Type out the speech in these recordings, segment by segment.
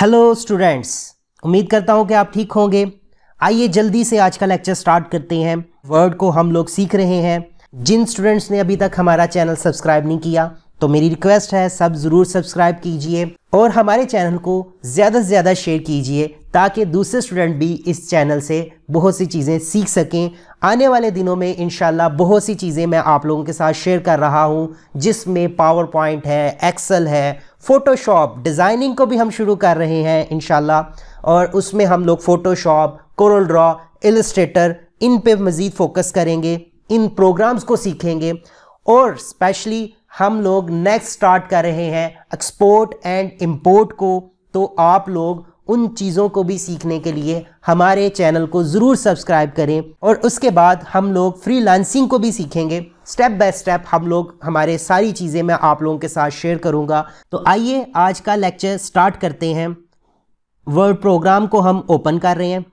hello students उम्मीद करता हूँ कि आप ठीक होंगे आइए जल्दी से आज का लेक्चर स्टार्ट करते हैं वर्ड को हम लोग सीख रहे हैं जिन स्टूडेंट्स ने अभी तक हमारा चैनल सब्सक्राइब नहीं किया तो मेरी रिक्वेस्ट है सब ज़रूर सब्सक्राइब कीजिए और हमारे चैनल को ज़्यादा से ज़्यादा शेयर कीजिए ताकि दूसरे स्टूडेंट भी इस चैनल से बहुत सी चीज़ें सीख सकें आने वाले दिनों में इन बहुत सी चीज़ें मैं आप लोगों के साथ शेयर कर रहा हूँ जिसमें पावर पॉइंट है एक्सल है फ़ोटोशॉप डिज़ाइनिंग को भी हम शुरू कर रहे हैं इन और उसमें हम लोग फ़ोटोशॉप कोरल ड्रॉ इलस्ट्रेटर इन पे मज़ीद फोकस करेंगे इन प्रोग्राम्स को सीखेंगे और स्पेशली हम लोग नेक्स्ट स्टार्ट कर रहे हैं एक्सपोर्ट एंड इम्पोर्ट को तो आप लोग उन चीज़ों को भी सीखने के लिए हमारे चैनल को ज़रूर सब्सक्राइब करें और उसके बाद हम लोग फ्री को भी सीखेंगे स्टेप बाय स्टेप हम लोग हमारे सारी चीज़ें मैं आप लोगों के साथ शेयर करूंगा तो आइए आज का लेक्चर स्टार्ट करते हैं वर्ड प्रोग्राम को हम ओपन कर रहे हैं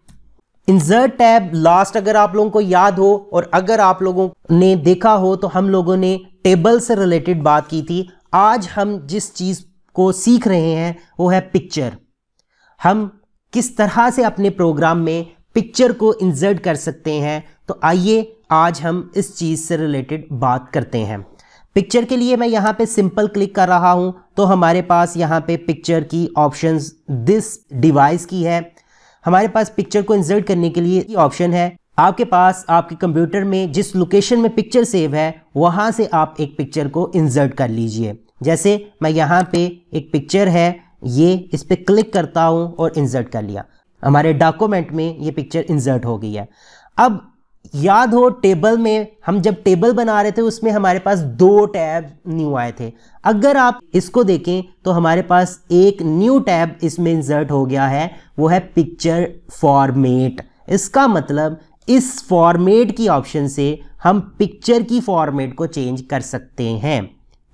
इंजर्ट टैब लास्ट अगर आप लोगों को याद हो और अगर आप लोगों ने देखा हो तो हम लोगों ने टेबल से रिलेटेड बात की थी आज हम जिस चीज़ को सीख रहे हैं वो है पिक्चर हम किस तरह से अपने प्रोग्राम में पिक्चर को इंसर्ट कर सकते हैं तो आइए आज हम इस चीज़ से रिलेटेड बात करते हैं पिक्चर के लिए मैं यहाँ पे सिंपल क्लिक कर रहा हूँ तो हमारे पास यहाँ पे पिक्चर की ऑप्शंस दिस डिवाइस की है हमारे पास पिक्चर को इंसर्ट करने के लिए ऑप्शन है आपके पास आपके कंप्यूटर में जिस लोकेशन में पिक्चर सेव है वहाँ से आप एक पिक्चर को इंसर्ट कर लीजिए जैसे मैं यहाँ पे एक पिक्चर है ये इस पर क्लिक करता हूँ और इंसर्ट कर लिया हमारे डॉक्यूमेंट में ये पिक्चर इंसर्ट हो गई है अब याद हो टेबल में हम जब टेबल बना रहे थे उसमें हमारे पास दो टैब न्यू आए थे अगर आप इसको देखें तो हमारे पास एक न्यू टैब इसमें इंसर्ट हो गया है वो है पिक्चर फॉर्मेट इसका मतलब इस फॉर्मेट की ऑप्शन से हम पिक्चर की फॉर्मेट को चेंज कर सकते हैं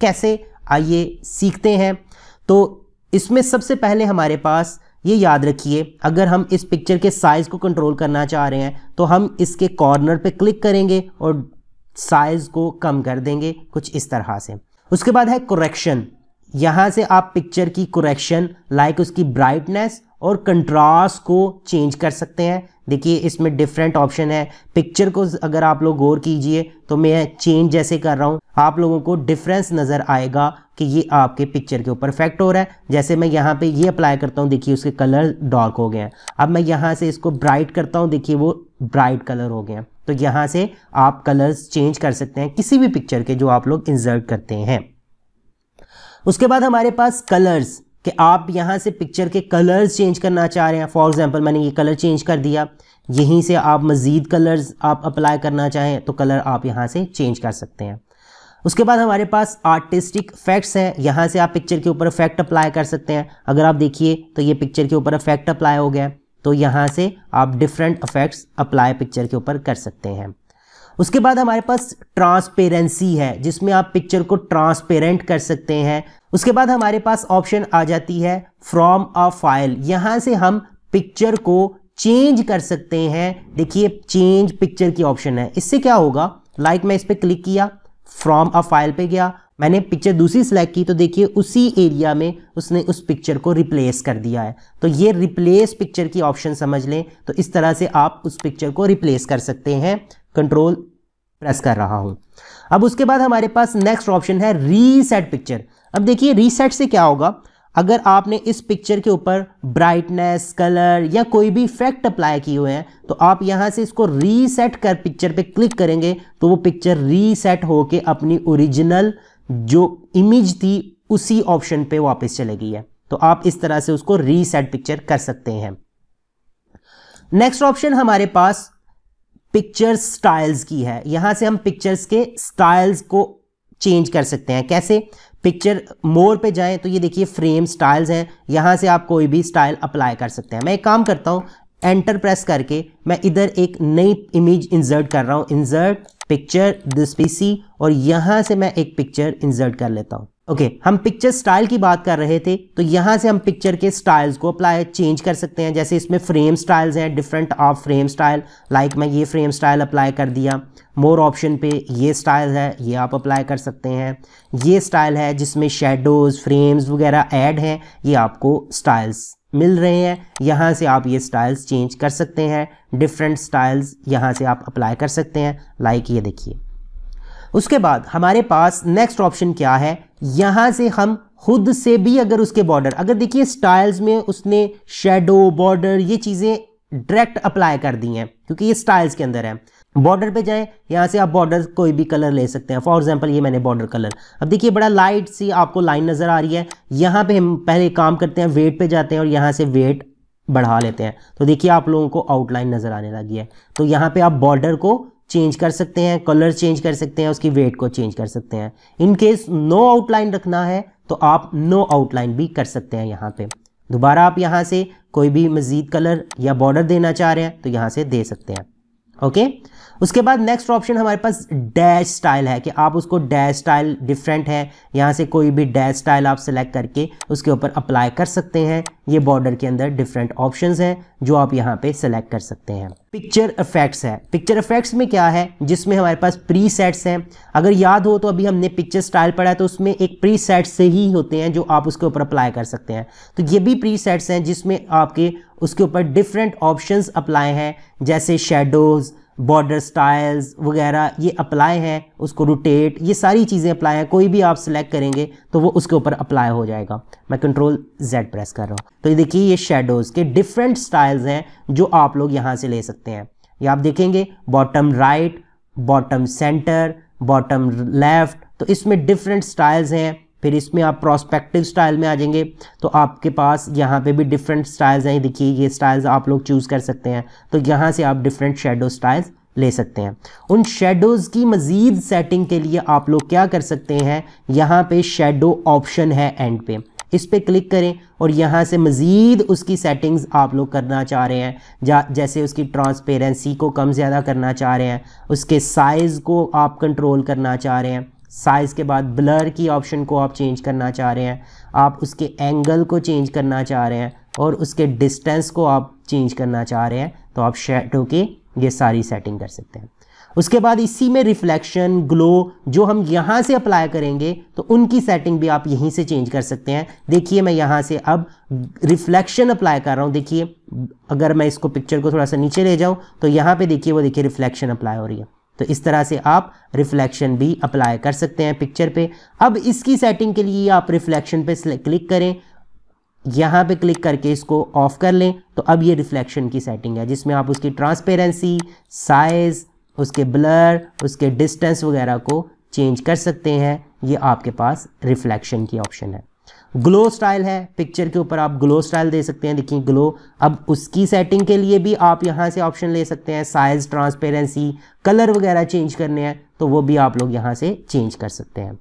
कैसे आइए सीखते हैं तो इसमें सबसे पहले हमारे पास ये याद रखिए अगर हम इस पिक्चर के साइज़ को कंट्रोल करना चाह रहे हैं तो हम इसके कॉर्नर पे क्लिक करेंगे और साइज़ को कम कर देंगे कुछ इस तरह से उसके बाद है करेक्शन यहाँ से आप पिक्चर की कुरेक्शन लाइक उसकी ब्राइटनेस और कंट्रास्ट को चेंज कर सकते हैं देखिए इसमें डिफरेंट ऑप्शन है पिक्चर को अगर आप लोग गौर कीजिए तो मैं चेंज जैसे कर रहा हूँ आप लोगों को डिफरेंस नज़र आएगा कि ये आपके पिक्चर के ऊपर इफेक्ट हो रहा है जैसे मैं यहाँ पे ये अप्लाई करता हूँ देखिए उसके कलर डार्क हो गए हैं अब मैं यहाँ से इसको ब्राइट करता हूँ देखिए वो ब्राइट कलर हो गए हैं तो यहाँ से आप कलर्स चेंज कर सकते हैं किसी भी पिक्चर के जो आप लोग इंजर्ट करते हैं उसके बाद हमारे पास कलर्स कि आप यहाँ से पिक्चर के कलर्स चेंज करना चाह रहे हैं फॉर एग्ज़ाम्पल मैंने ये कलर चेंज कर दिया यहीं से आप मज़ीद कलर्स आप अप्लाई करना चाहें तो कलर आप यहाँ से चेंज कर सकते हैं उसके बाद हमारे पास आर्टिस्टिक फैक्ट्स हैं यहाँ से आप पिक्चर के ऊपर इफेक्ट अप्लाई कर सकते हैं अगर आप देखिए तो ये पिक्चर के ऊपर इफेक्ट अप्लाई हो गया तो यहाँ से आप डिफरेंट इफेक्ट्स अप्लाई पिक्चर के ऊपर कर सकते हैं उसके बाद हमारे पास ट्रांसपेरेंसी है जिसमें आप पिक्चर को ट्रांसपेरेंट कर सकते हैं उसके बाद हमारे पास ऑप्शन आ जाती है फ्रॉम अ फाइल यहाँ से हम पिक्चर को चेंज कर सकते हैं देखिए चेंज पिक्चर की ऑप्शन है इससे क्या होगा लाइक like मैं इस पर क्लिक किया फ्रॉम अ फाइल पे गया मैंने पिक्चर दूसरी सेलेक्ट की तो देखिए उसी एरिया में उसने उस पिक्चर को रिप्लेस कर दिया है तो ये रिप्लेस पिक्चर की ऑप्शन समझ लें तो इस तरह से आप उस पिक्चर को रिप्लेस कर सकते हैं कंट्रोल प्रेस कर रहा हूँ अब उसके बाद हमारे पास नेक्स्ट ऑप्शन है रीसेट पिक्चर अब देखिए रीसेट से क्या होगा अगर आपने इस पिक्चर के ऊपर ब्राइटनेस कलर या कोई भी इफेक्ट अप्लाई किए हुए हैं तो आप यहां से इसको रीसेट कर पिक्चर पे क्लिक करेंगे तो वो पिक्चर रीसेट होके अपनी ओरिजिनल जो इमेज थी उसी ऑप्शन पे वापस चले गई है तो आप इस तरह से उसको रीसेट पिक्चर कर सकते हैं नेक्स्ट ऑप्शन हमारे पास पिक्चर स्टाइल्स की है यहाँ से हम पिक्चर्स के स्टाइल्स को चेंज कर सकते हैं कैसे पिक्चर मोर पे जाएं तो ये देखिए फ्रेम स्टाइल्स हैं यहाँ से आप कोई भी स्टाइल अप्लाई कर सकते हैं मैं एक काम करता हूँ एंटर प्रेस करके मैं इधर एक नई इमेज इंसर्ट कर रहा हूँ इंसर्ट पिक्चर दिस पीसी और यहाँ से मैं एक पिक्चर इंसर्ट कर लेता हूँ ओके okay, हम पिक्चर स्टाइल की बात कर रहे थे तो यहाँ से हम पिक्चर के स्टाइल्स को अप्लाई चेंज कर सकते हैं जैसे इसमें फ्रेम स्टाइल्स हैं different of frame style like मैं ये फ्रेम स्टाइल अप्लाई कर दिया मोर ऑप्शन पे ये स्टाइल है ये आप अप्लाई कर सकते हैं ये स्टाइल है जिसमें शेडोज़ फ्रेम्स वगैरह एड हैं ये आपको स्टाइल्स मिल रहे हैं यहाँ से आप ये स्टाइल्स चेंज कर सकते हैं डिफरेंट स्टाइल्स यहाँ से आप अप्लाई कर सकते हैं लाइक ये देखिए उसके बाद हमारे पास नेक्स्ट ऑप्शन क्या है यहाँ से हम खुद से भी अगर उसके बॉर्डर अगर देखिए स्टाइल्स में उसने शेडो बॉर्डर ये चीज़ें डायरेक्ट अप्लाई कर दी हैं क्योंकि ये स्टाइल्स के अंदर है बॉर्डर पे जाएं यहाँ से आप बॉर्डर कोई भी कलर ले सकते हैं फॉर एग्जांपल ये मैंने बॉर्डर कलर अब देखिए बड़ा लाइट सी आपको लाइन नज़र आ रही है यहाँ पे हम पहले काम करते हैं वेट पे जाते हैं और यहाँ से वेट बढ़ा लेते हैं तो देखिए आप लोगों को आउटलाइन नज़र आने लगी है तो यहाँ पे आप बॉर्डर को चेंज कर सकते हैं कलर चेंज कर सकते हैं उसकी वेट को चेंज कर सकते हैं इन केस नो आउटलाइन रखना है तो आप नो आउटलाइन भी कर सकते हैं यहाँ पे दोबारा आप यहाँ से कोई भी मज़ीद कलर या बॉर्डर देना चाह रहे हैं तो यहाँ से दे सकते हैं ओके उसके बाद नेक्स्ट ऑप्शन हमारे पास डैश स्टाइल है कि आप उसको डैश स्टाइल डिफरेंट है यहाँ से कोई भी डैश स्टाइल आप सेलेक्ट करके उसके ऊपर अप्लाई कर सकते हैं ये बॉर्डर के अंदर डिफरेंट ऑप्शंस हैं जो आप यहाँ पे सेलेक्ट कर सकते हैं पिक्चर इफेक्ट्स है पिक्चर इफेक्ट्स में क्या है जिसमें हमारे पास प्री सेट्स हैं अगर याद हो तो अभी हमने पिक्चर स्टाइल पढ़ा है तो उसमें एक प्री सेट से ही होते हैं जो आप उसके ऊपर अप्लाई कर सकते हैं तो ये भी प्री सेट्स हैं जिसमें आपके उसके ऊपर डिफरेंट ऑप्शंस अप्लाई हैं जैसे शेडोज़ बॉर्डर स्टाइल्स वगैरह ये अप्लाई है उसको रोटेट ये सारी चीज़ें अप्लाई है कोई भी आप सेलेक्ट करेंगे तो वो उसके ऊपर अप्लाई हो जाएगा मैं कंट्रोल जेड प्रेस कर रहा हूँ तो ये देखिए ये शेडोज़ के डिफरेंट स्टाइल्स हैं जो आप लोग यहाँ से ले सकते हैं ये आप देखेंगे bottom right bottom centre bottom left तो इसमें डिफरेंट स्टाइल्स हैं फिर इसमें आप प्रोस्पेक्टिव स्टाइल में आ जाएंगे तो आपके पास यहाँ पे भी डिफरेंट स्टाइल्स हैं देखिए ये स्टाइल्स आप लोग चूज़ कर सकते हैं तो यहाँ से आप डिफरेंट शेडो स्टाइल्स ले सकते हैं उन शेडोज़ की मज़ीद सेटिंग के लिए आप लोग क्या कर सकते हैं यहाँ पे शेडो ऑप्शन है एंड पे इस पर क्लिक करें और यहाँ से मज़ीद उसकी सेटिंग्स आप लोग करना चाह रहे हैं जैसे उसकी ट्रांसपेरेंसी को कम ज़्यादा करना चाह रहे हैं उसके साइज़ को आप कंट्रोल करना चाह रहे हैं साइज़ के बाद ब्लर की ऑप्शन को आप चेंज करना चाह रहे हैं आप उसके एंगल को चेंज करना चाह रहे हैं और उसके डिस्टेंस को आप चेंज करना चाह रहे हैं तो आप शेडो के ये सारी सेटिंग कर सकते हैं उसके बाद इसी में रिफ्लेक्शन ग्लो जो हम यहाँ से अप्लाई करेंगे तो उनकी सेटिंग भी आप यहीं से चेंज कर सकते हैं देखिए मैं यहाँ से अब रिफ्लेक्शन अप्लाई कर रहा हूँ देखिए अगर मैं इसको पिक्चर को थोड़ा सा नीचे ले जाऊँ तो यहाँ पे देखिए वो देखिए रिफ्लेक्शन अप्लाई हो रही है तो इस तरह से आप रिफ्लेक्शन भी अप्लाई कर सकते हैं पिक्चर पे अब इसकी सेटिंग के लिए आप रिफ्लेक्शन पे क्लिक करें यहाँ पे क्लिक करके इसको ऑफ कर लें तो अब ये रिफ्लेक्शन की सेटिंग है जिसमें आप उसकी ट्रांसपेरेंसी साइज़ उसके ब्लर उसके डिस्टेंस वगैरह को चेंज कर सकते हैं ये आपके पास रिफ्लेक्शन की ऑप्शन है ग्लो स्टाइल है पिक्चर के ऊपर आप ग्लो स्टाइल दे सकते हैं देखिए ग्लो अब उसकी सेटिंग के लिए भी आप यहाँ से ऑप्शन ले सकते हैं साइज ट्रांसपेरेंसी कलर वगैरह चेंज करने हैं तो वो भी आप लोग यहाँ से चेंज कर सकते हैं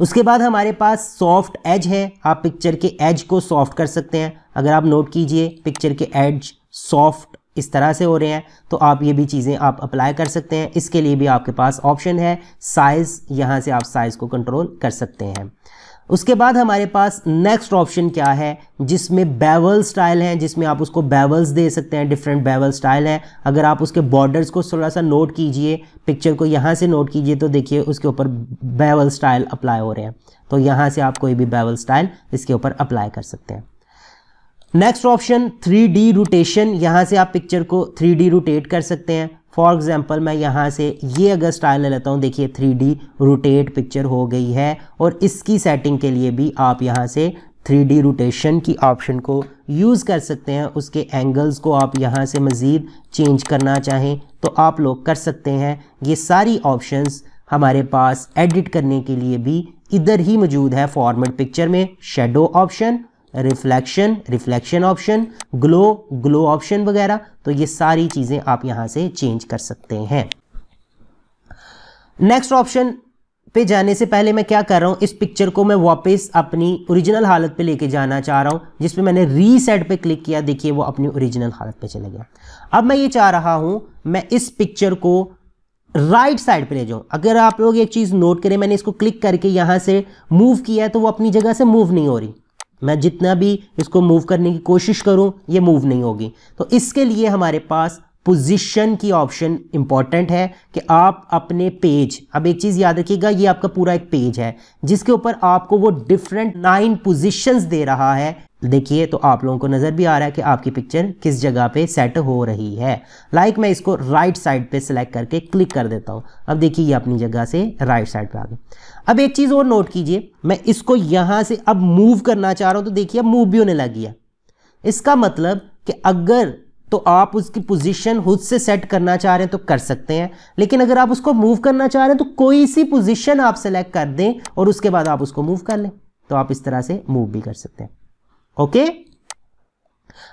उसके बाद हमारे पास सॉफ्ट एज है आप पिक्चर के एज को सॉफ्ट कर सकते हैं अगर आप नोट कीजिए पिक्चर के एज सॉफ्ट इस तरह से हो रहे हैं तो आप ये भी चीज़ें आप अप्लाई कर सकते हैं इसके लिए भी आपके पास ऑप्शन है साइज़ यहाँ से आप साइज़ को कंट्रोल कर सकते हैं उसके बाद हमारे पास नेक्स्ट ऑप्शन क्या है जिसमें बेवल स्टाइल है जिसमें आप उसको बेवल्स दे सकते हैं डिफरेंट बेवल स्टाइल है अगर आप उसके बॉर्डर्स को थोड़ा सा नोट कीजिए पिक्चर को यहाँ से नोट कीजिए तो देखिए उसके ऊपर बेवल स्टाइल अप्लाई हो रहे हैं तो यहाँ से आप कोई भी बेवल स्टाइल इसके ऊपर अप्लाई कर सकते हैं नेक्स्ट ऑप्शन डी रोटेशन यहाँ से आप पिक्चर को डी रोटेट कर सकते हैं फॉर एग्ज़ाम्पल मैं यहाँ से ये अगर स्टाइल ले लेता हूँ देखिए थ्री डी रोटेट पिक्चर हो गई है और इसकी सेटिंग के लिए भी आप यहाँ से थ्री डी रोटेशन की ऑप्शन को यूज़ कर सकते हैं उसके एंगल्स को आप यहाँ से मज़ीद चेंज करना चाहें तो आप लोग कर सकते हैं ये सारी ऑप्शंस हमारे पास एडिट करने के लिए भी इधर ही मौजूद है फॉर्मेट पिक्चर में shadow option reflection reflection option glow glow option वगैरह तो ये सारी चीज़ें आप यहाँ से चेंज कर सकते हैं नेक्स्ट ऑप्शन पे जाने से पहले मैं क्या कर रहा हूँ इस पिक्चर को मैं वापस अपनी ओरिजिनल हालत पे लेके जाना चाह रहा हूँ जिस पे मैंने रीसेट पे क्लिक किया देखिए वो अपनी ओरिजिनल हालत पे चले गया अब मैं ये चाह रहा हूँ मैं इस पिक्चर को राइट साइड पे ले जाऊँ अगर आप लोग एक चीज़ नोट करें मैंने इसको क्लिक करके यहाँ से मूव किया है तो वो अपनी जगह से मूव नहीं हो रही मैं जितना भी इसको मूव करने की कोशिश करूं ये मूव नहीं होगी तो इसके लिए हमारे पास पोजीशन की ऑप्शन इंपॉर्टेंट है कि आप अपने पेज अब एक चीज़ याद रखिएगा ये आपका पूरा एक पेज है जिसके ऊपर आपको वो डिफरेंट नाइन पोजीशंस दे रहा है देखिए तो आप लोगों को नज़र भी आ रहा है कि आपकी पिक्चर किस जगह पे सेट हो रही है लाइक like मैं इसको राइट साइड पे सिलेक्ट करके क्लिक कर देता हूँ अब देखिए ये अपनी जगह से राइट साइड पे आ गई अब एक चीज़ और नोट कीजिए मैं इसको यहाँ से अब मूव करना चाह रहा हूँ तो देखिए अब मूव भी होने लग गया इसका मतलब कि अगर तो आप उसकी पोजीशन खुद से सेट करना चाह रहे हैं तो कर सकते हैं लेकिन अगर आप उसको मूव करना चाह रहे हैं तो कोई सी पोजीशन आप सेलेक्ट कर दें और उसके बाद आप उसको मूव कर लें तो आप इस तरह से मूव भी कर सकते हैं ओके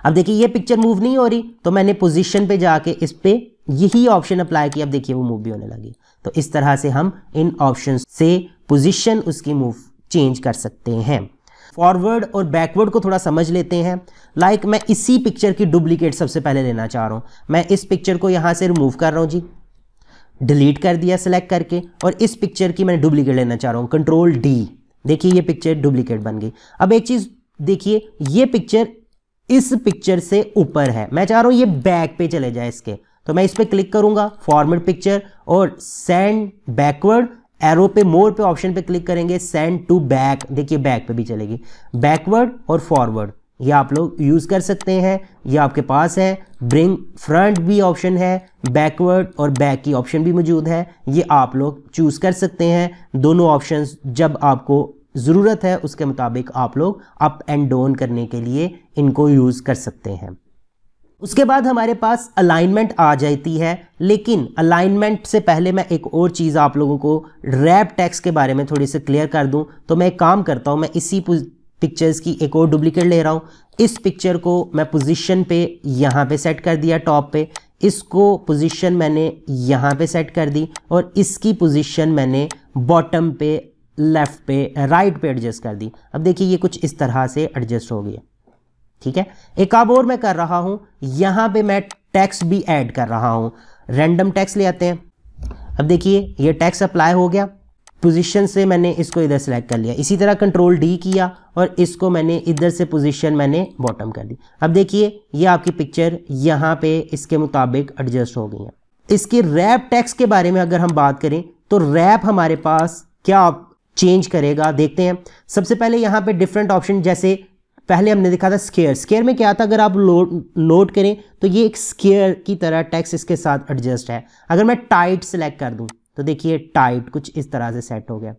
अब देखिए ये पिक्चर मूव नहीं हो रही तो मैंने पोजीशन पे जाके इस पर यही ऑप्शन अप्लाई किया अब देखिए वो मूव भी होने लगी तो इस तरह से हम इन ऑप्शन से पोजिशन उसकी मूव चेंज कर सकते हैं फॉरवर्ड और बैकवर्ड को थोड़ा समझ लेते हैं लाइक like मैं इसी पिक्चर की डुप्लीकेट सबसे पहले लेना चाह रहा हूँ मैं इस पिक्चर को यहाँ से रिमूव कर रहा हूँ जी डिलीट कर दिया सेलेक्ट करके और इस पिक्चर की मैं डुप्लीकेट लेना चाह रहा हूँ कंट्रोल डी देखिए ये पिक्चर डुप्लीकेट बन गई अब एक चीज़ देखिए ये पिक्चर इस पिक्चर से ऊपर है मैं चाह रहा हूँ ये बैक पे चले जाए इसके तो मैं इस पर क्लिक करूंगा फॉरवर्ड पिक्चर और सेंड बैकवर्ड एरो पे मोर पे ऑप्शन पे क्लिक करेंगे सेंड टू बैक देखिए बैक पे भी चलेगी बैकवर्ड और फॉरवर्ड ये आप लोग यूज़ कर सकते हैं ये आपके पास है ब्रिंग फ्रंट भी ऑप्शन है बैकवर्ड और बैक की ऑप्शन भी मौजूद है ये आप लोग चूज़ कर सकते हैं दोनों ऑप्शंस जब आपको ज़रूरत है उसके मुताबिक आप लोग अप एंड डाउन करने के लिए इनको यूज़ कर सकते हैं उसके बाद हमारे पास अलाइनमेंट आ जाती है लेकिन अलाइनमेंट से पहले मैं एक और चीज़ आप लोगों को रैप टैक्स के बारे में थोड़ी सी क्लियर कर दूं तो मैं एक काम करता हूं मैं इसी पिक्चर्स की एक और डुप्लीकेट ले रहा हूं इस पिक्चर को मैं पोजीशन पे यहाँ पे सेट कर दिया टॉप पे इसको पोजीशन मैंने यहाँ पर सेट कर दी और इसकी पोजिशन मैंने बॉटम पर लेफ़्ट पे राइट पे एडजस्ट कर दी अब देखिए ये कुछ इस तरह से एडजस्ट हो गया ठीक है एक अब और मैं कर रहा हूं यहां पे मैं टैक्स भी ऐड कर रहा हूं रैंडम टैक्स ले आते हैं अब देखिए ये टैक्स अप्लाई हो गया पोजीशन से मैंने इसको इधर सेलेक्ट कर लिया इसी तरह कंट्रोल डी किया और इसको मैंने इधर से पोजीशन मैंने बॉटम कर दी अब देखिए ये आपकी पिक्चर यहाँ पे इसके मुताबिक एडजस्ट हो गई है इसके रैप टैक्स के बारे में अगर हम बात करें तो रैप हमारे पास क्या चेंज करेगा देखते हैं सबसे पहले यहाँ पे डिफरेंट ऑप्शन जैसे पहले हमने देखा था स्केयर स्केयर में क्या था अगर आप नोट करें तो ये एक स्केयर की तरह टैक्स इसके साथ एडजस्ट है अगर मैं टाइट सेलेक्ट कर दूँ तो देखिए टाइट कुछ इस तरह से सेट हो गया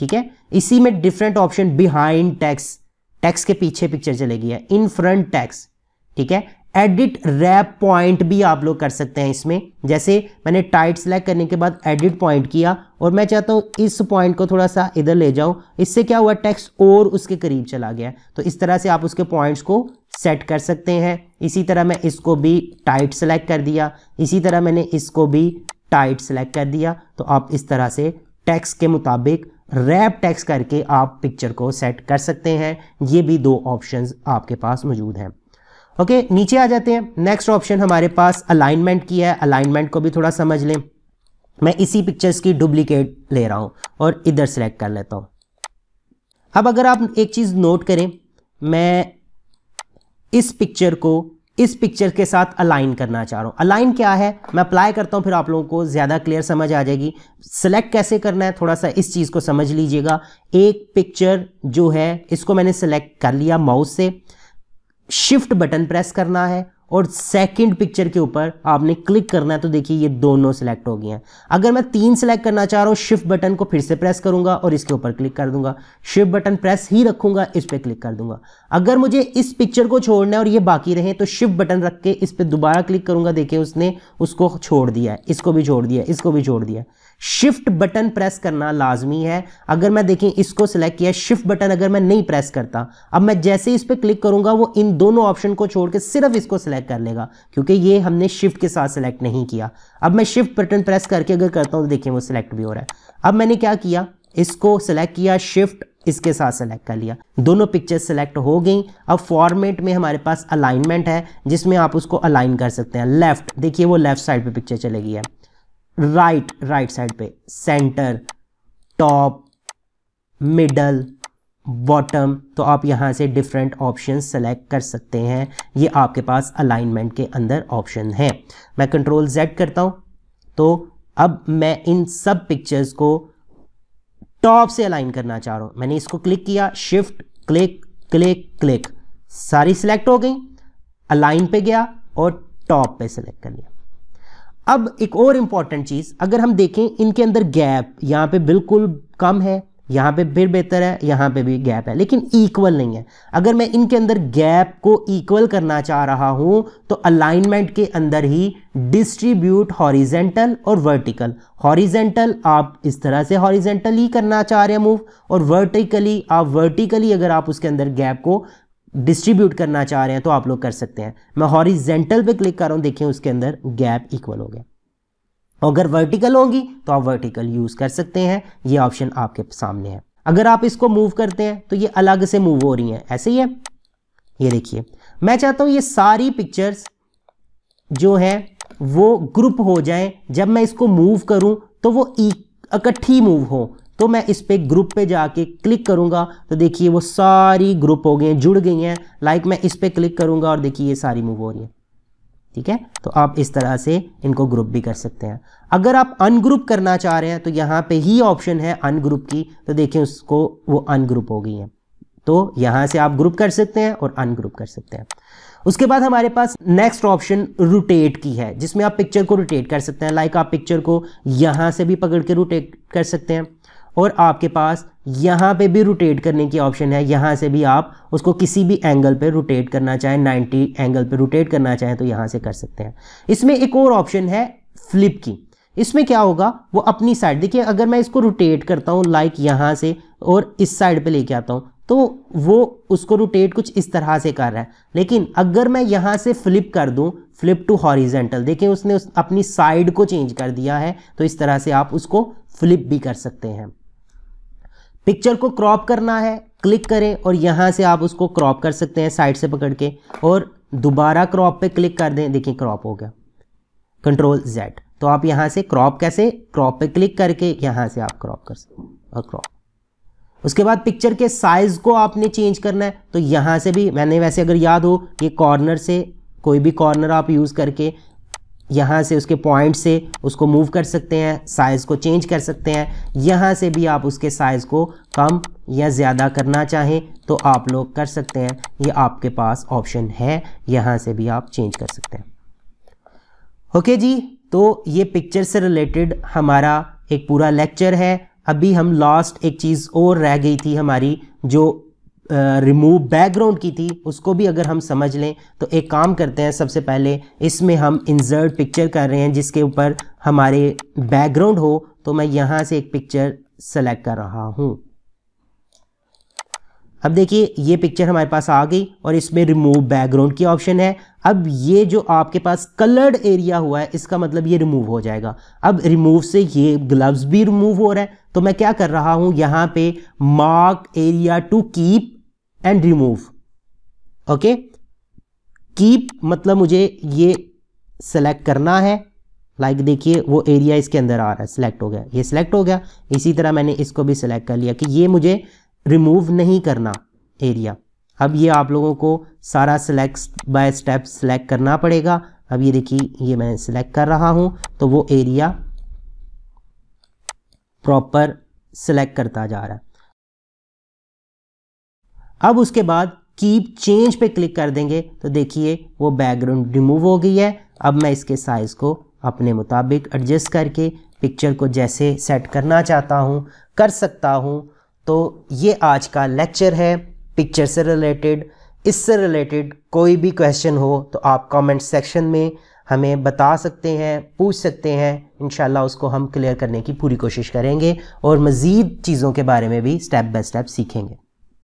ठीक है इसी में different option behind text text के पीछे पिक्चर चलेगी है इन फ्रंट टैक्स ठीक है एडिट रैप पॉइंट भी आप लोग कर सकते हैं इसमें जैसे मैंने टाइट सेलेक्ट करने के बाद एडिट पॉइंट किया और मैं चाहता हूँ इस पॉइंट को थोड़ा सा इधर ले जाऊँ इससे क्या हुआ टेक्स्ट और उसके करीब चला गया तो इस तरह से आप उसके पॉइंट्स को सेट कर सकते हैं इसी तरह मैं इसको भी टाइट सेलेक्ट कर दिया इसी तरह मैंने इसको भी टाइट सेलेक्ट कर दिया तो आप इस तरह से टैक्स के मुताबिक रैप टैक्स करके आप पिक्चर को सेट कर सकते हैं ये भी दो ऑप्शन आपके पास मौजूद हैं ओके okay, नीचे आ जाते हैं नेक्स्ट ऑप्शन हमारे पास अलाइनमेंट की है अलाइनमेंट को भी थोड़ा समझ लें मैं इसी पिक्चर्स की डुप्लीकेट ले रहा हूँ और इधर सेलेक्ट कर लेता हूँ अब अगर आप एक चीज़ नोट करें मैं इस पिक्चर को इस पिक्चर के साथ अलाइन करना चाह रहा हूँ अलाइन क्या है मैं अप्लाई करता हूँ फिर आप लोगों को ज़्यादा क्लियर समझ आ जाएगी सेलेक्ट कैसे करना है थोड़ा सा इस चीज़ को समझ लीजिएगा एक पिक्चर जो है इसको मैंने सेलेक्ट कर लिया माउस से शिफ्ट बटन प्रेस करना है और सेकंड पिक्चर के ऊपर आपने क्लिक करना है तो देखिए ये दोनों सिलेक्ट हो गई हैं अगर मैं तीन सिलेक्ट करना चाह रहा हूँ शिफ्ट बटन को फिर से प्रेस करूंगा और इसके ऊपर क्लिक कर दूंगा शिफ्ट बटन प्रेस ही रखूंगा इस पर क्लिक कर दूंगा अगर मुझे इस पिक्चर को छोड़ना है और ये बाकी रहे तो शिफ्ट बटन रख के इस पर दोबारा क्लिक करूंगा देखिए उसने उसको छोड़ दिया इसको भी छोड़ दिया इसको भी छोड़ दिया शिफ्ट बटन प्रेस करना लाजमी है अगर मैं देखें इसको सिलेक्ट किया शिफ्ट बटन अगर मैं नहीं प्रेस करता अब मैं जैसे ही इस पर क्लिक करूंगा वो इन दोनों ऑप्शन को छोड़ के सिर्फ इसको सिलेक्ट कर लेगा क्योंकि ये हमने शिफ्ट के साथ सिलेक्ट नहीं किया अब मैं शिफ्ट बटन प्रेस करके अगर करता हूँ तो देखिए वो सिलेक्ट भी हो रहा है अब मैंने क्या किया इसको सिलेक्ट किया शिफ्ट इसके साथ सेलेक्ट कर लिया दोनों पिक्चर सेलेक्ट हो गई अब फॉर्मेट में हमारे पास अलाइनमेंट है जिसमें आप उसको अलाइन कर सकते हैं लेफ्ट देखिए वो लेफ्ट साइड पे पिक्चर चलेगी गई है राइट राइट साइड पे सेंटर टॉप मिडल बॉटम तो आप यहां से डिफरेंट ऑप्शन सेलेक्ट कर सकते हैं ये आपके पास अलाइनमेंट के अंदर ऑप्शन है मैं कंट्रोल जेड करता हूं तो अब मैं इन सब पिक्चर्स को टॉप से अलाइन करना चाह रहा हूं मैंने इसको क्लिक किया शिफ्ट क्लिक क्लिक क्लिक सारी सिलेक्ट हो गई अलाइन पे गया और टॉप पे सिलेक्ट कर लिया अब एक और इम्पॉर्टेंट चीज़ अगर हम देखें इनके अंदर गैप यहाँ पे बिल्कुल कम है यहां पे फिर बेहतर है यहां पे भी गैप है लेकिन इक्वल नहीं है अगर मैं इनके अंदर गैप को इक्वल करना चाह रहा हूं तो अलाइनमेंट के अंदर ही डिस्ट्रीब्यूट हॉरिजेंटल और वर्टिकल हॉरिजेंटल आप इस तरह से हॉरिजेंटली करना चाह रहे हैं मूव और वर्टिकली आप वर्टिकली अगर आप उसके अंदर गैप को डिस्ट्रीब्यूट करना चाह रहे हैं तो आप लोग कर सकते हैं मैं हॉरिजेंटल पे क्लिक कर रहा हूँ देखिए उसके अंदर गैप इक्वल हो गया अगर वर्टिकल होगी तो आप वर्टिकल यूज़ कर सकते हैं ये ऑप्शन आपके सामने है अगर आप इसको मूव करते हैं तो ये अलग से मूव हो रही हैं ऐसे ही है ये देखिए मैं चाहता हूँ ये सारी पिक्चर्स जो है वो ग्रुप हो जाएं जब मैं इसको मूव करूँ तो वो इकट्ठी मूव हो तो मैं इस पर ग्रुप पे जाके क्लिक करूंगा तो देखिए वो सारी ग्रुप हो गई हैं जुड़ गई हैं लाइक मैं इस पर क्लिक करूंगा और देखिए ये सारी मूव हो रही है ठीक है तो आप इस तरह से इनको ग्रुप भी कर सकते हैं अगर आप अनग्रुप करना चाह रहे हैं तो यहाँ पे ही ऑप्शन है अनग्रुप की तो देखिए उसको वो अनग्रुप हो गई है तो यहाँ से आप ग्रुप कर सकते हैं और अनग्रुप कर सकते हैं उसके बाद हमारे पास नेक्स्ट ऑप्शन रोटेट की है जिसमें आप पिक्चर को रोटेट कर सकते हैं लाइक आप पिक्चर को यहाँ से भी पकड़ के रोटेट कर सकते हैं और आपके पास यहाँ पे भी रोटेट करने की ऑप्शन है यहाँ से भी आप उसको किसी भी एंगल पे रोटेट करना चाहें 90 एंगल पे रोटेट करना चाहें तो यहाँ से कर सकते हैं इसमें एक और ऑप्शन है फ्लिप की इसमें क्या होगा वो अपनी साइड देखिए अगर मैं इसको रोटेट करता हूँ लाइक यहाँ से और इस साइड पर लेके आता हूँ तो वो उसको रोटेट कुछ इस तरह से कर रहा है लेकिन अगर मैं यहाँ से फ्लिप कर दूँ फ्लिप टू हॉरिजेंटल देखें उसने उस अपनी साइड को चेंज कर दिया है तो इस तरह से आप उसको फ्लिप भी कर सकते हैं पिक्चर को क्रॉप करना है क्लिक करें और यहाँ से आप उसको क्रॉप कर सकते हैं साइड से पकड़ के और दोबारा क्रॉप पे क्लिक कर दें देखिए क्रॉप हो गया कंट्रोल जेड तो आप यहाँ से क्रॉप कैसे क्रॉप पे क्लिक करके यहाँ से आप क्रॉप कर सकते हैं और क्रॉप उसके बाद पिक्चर के साइज़ को आपने चेंज करना है तो यहाँ से भी मैंने वैसे अगर याद हो ये कॉर्नर से कोई भी कॉर्नर आप यूज़ करके यहाँ से उसके पॉइंट से उसको मूव कर सकते हैं साइज़ को चेंज कर सकते हैं यहाँ से भी आप उसके साइज़ को कम या ज़्यादा करना चाहें तो आप लोग कर सकते हैं ये आपके पास ऑप्शन है यहाँ से भी आप चेंज कर सकते हैं ओके okay जी तो ये पिक्चर से रिलेटेड हमारा एक पूरा लेक्चर है अभी हम लास्ट एक चीज़ और रह गई थी हमारी जो रिमूव बैकग्राउंड की थी उसको भी अगर हम समझ लें तो एक काम करते हैं सबसे पहले इसमें हम इंजर्ट पिक्चर कर रहे हैं जिसके ऊपर हमारे बैकग्राउंड हो तो मैं यहाँ से एक पिक्चर सेलेक्ट कर रहा हूँ अब देखिए ये पिक्चर हमारे पास आ गई और इसमें रिमूव बैकग्राउंड की ऑप्शन है अब ये जो आपके पास कलर्ड एरिया हुआ है इसका मतलब ये रिमूव हो जाएगा अब रिमूव से ये ग्लव्स भी रिमूव हो रहा है तो मैं क्या कर रहा हूँ यहाँ पे mark area to keep and remove okay keep मतलब मुझे ये सेलेक्ट करना है लाइक like देखिए वो एरिया इसके अंदर आ रहा है सिलेक्ट हो गया ये सिलेक्ट हो गया इसी तरह मैंने इसको भी सिलेक्ट कर लिया कि ये मुझे रिमूव नहीं करना एरिया अब ये आप लोगों को सारा सिलेक्ट बाय स्टेप सिलेक्ट करना पड़ेगा अब ये देखिए ये मैं सिलेक्ट कर रहा हूँ तो वो एरिया प्रॉपर सिलेक्ट करता जा रहा है अब उसके बाद कीप चेंज पे क्लिक कर देंगे तो देखिए वो बैकग्राउंड रिमूव हो गई है अब मैं इसके साइज़ को अपने मुताबिक एडजस्ट करके पिक्चर को जैसे सेट करना चाहता हूँ कर सकता हूँ तो ये आज का लेक्चर है पिक्चर से रिलेटेड इससे रिलेटेड कोई भी क्वेश्चन हो तो आप कमेंट सेक्शन में हमें बता सकते हैं पूछ सकते हैं इन उसको हम क्लियर करने की पूरी कोशिश करेंगे और मज़ीद चीज़ों के बारे में भी स्टेप बाय स्टेप सीखेंगे